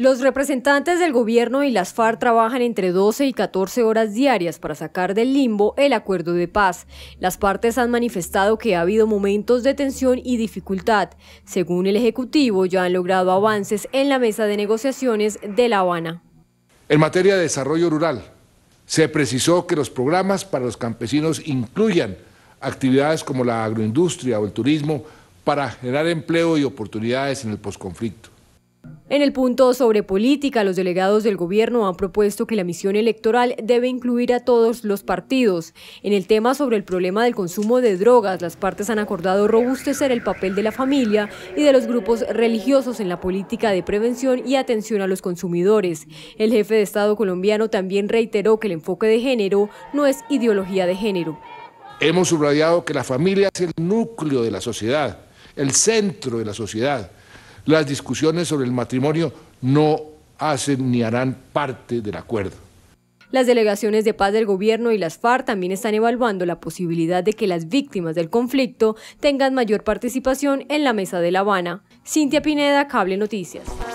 Los representantes del gobierno y las FARC trabajan entre 12 y 14 horas diarias para sacar del limbo el acuerdo de paz. Las partes han manifestado que ha habido momentos de tensión y dificultad. Según el Ejecutivo, ya han logrado avances en la mesa de negociaciones de La Habana. En materia de desarrollo rural, se precisó que los programas para los campesinos incluyan actividades como la agroindustria o el turismo para generar empleo y oportunidades en el posconflicto. En el punto sobre política, los delegados del gobierno han propuesto que la misión electoral debe incluir a todos los partidos. En el tema sobre el problema del consumo de drogas, las partes han acordado robustecer el papel de la familia y de los grupos religiosos en la política de prevención y atención a los consumidores. El jefe de Estado colombiano también reiteró que el enfoque de género no es ideología de género. Hemos subrayado que la familia es el núcleo de la sociedad, el centro de la sociedad las discusiones sobre el matrimonio no hacen ni harán parte del acuerdo. Las delegaciones de paz del gobierno y las FARC también están evaluando la posibilidad de que las víctimas del conflicto tengan mayor participación en la mesa de La Habana. Cintia Pineda, Cable Noticias.